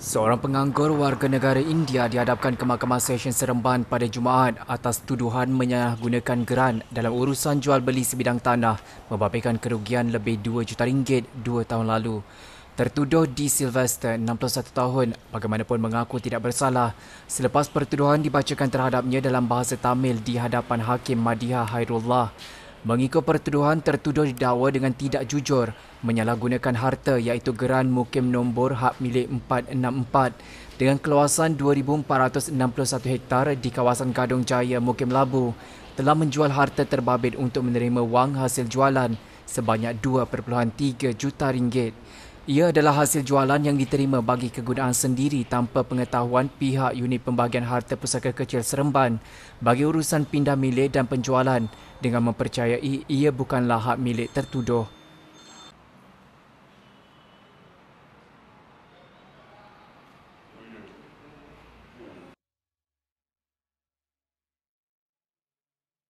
Seorang penganggur warga negara India dihadapkan ke Mahkamah Session Seremban pada Jumaat atas tuduhan menyalahgunakan geran dalam urusan jual beli sebidang tanah membabitkan kerugian lebih 2 juta ringgit 2 tahun lalu. Tertuduh di Sylvester, 61 tahun, bagaimanapun mengaku tidak bersalah selepas pertuduhan dibacakan terhadapnya dalam bahasa Tamil di hadapan Hakim Madiha Hairullah mengikut pertuduhan tertuduh didakwa dengan tidak jujur menyalahgunakan harta iaitu geran mukim nombor hak milik 464 dengan keluasan 2461 hektar di kawasan Gadung Jaya Mukim Labu telah menjual harta terbabit untuk menerima wang hasil jualan sebanyak 2.3 juta ringgit. Ia adalah hasil jualan yang diterima bagi kegunaan sendiri tanpa pengetahuan pihak unit pembahagian harta pusaka kecil Seremban bagi urusan pindah milik dan penjualan dengan mempercayai ia bukanlah hak milik tertuduh.